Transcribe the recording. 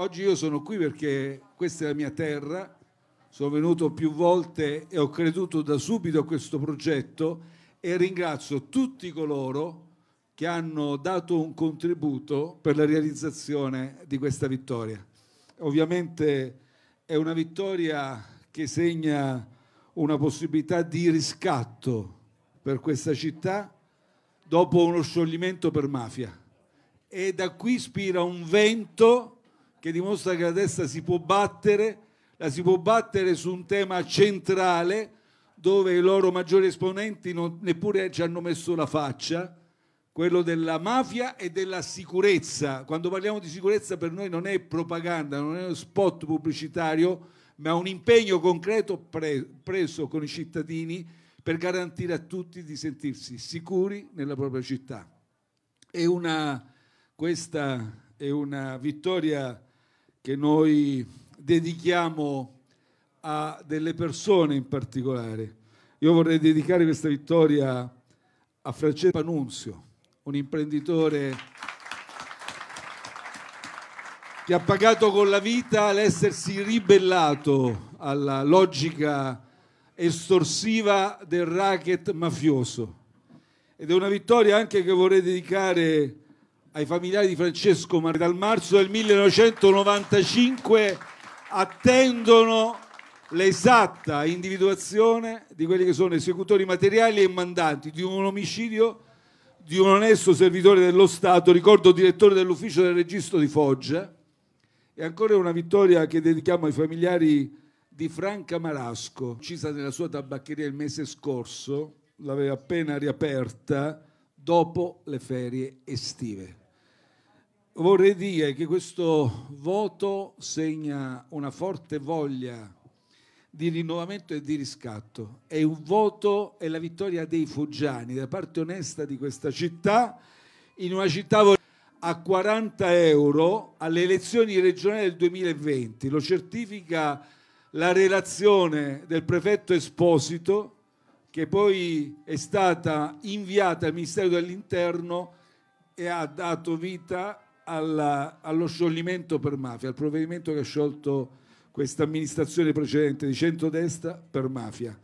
Oggi io sono qui perché questa è la mia terra, sono venuto più volte e ho creduto da subito a questo progetto e ringrazio tutti coloro che hanno dato un contributo per la realizzazione di questa vittoria. Ovviamente è una vittoria che segna una possibilità di riscatto per questa città dopo uno scioglimento per mafia e da qui spira un vento che dimostra che la destra si può battere, la si può battere su un tema centrale dove i loro maggiori esponenti non, neppure ci hanno messo la faccia, quello della mafia e della sicurezza. Quando parliamo di sicurezza per noi non è propaganda, non è uno spot pubblicitario, ma un impegno concreto pre preso con i cittadini per garantire a tutti di sentirsi sicuri nella propria città. È una, questa è una vittoria che noi dedichiamo a delle persone in particolare. Io vorrei dedicare questa vittoria a Francesco Panunzio, un imprenditore che ha pagato con la vita l'essersi ribellato alla logica estorsiva del racket mafioso. Ed è una vittoria anche che vorrei dedicare a ai familiari di Francesco Martini dal marzo del 1995 attendono l'esatta individuazione di quelli che sono esecutori materiali e mandanti di un omicidio di un onesto servitore dello Stato, ricordo direttore dell'ufficio del registro di Foggia, e ancora una vittoria che dedichiamo ai familiari di Franca Marasco, uccisa nella sua tabaccheria il mese scorso, l'aveva appena riaperta, dopo le ferie estive. Vorrei dire che questo voto segna una forte voglia di rinnovamento e di riscatto. È un voto, è la vittoria dei foggiani, da parte onesta di questa città, in una città a 40 euro alle elezioni regionali del 2020. Lo certifica la relazione del prefetto Esposito che poi è stata inviata al Ministero dell'Interno e ha dato vita alla, allo scioglimento per mafia, al provvedimento che ha sciolto questa amministrazione precedente di centrodestra per mafia.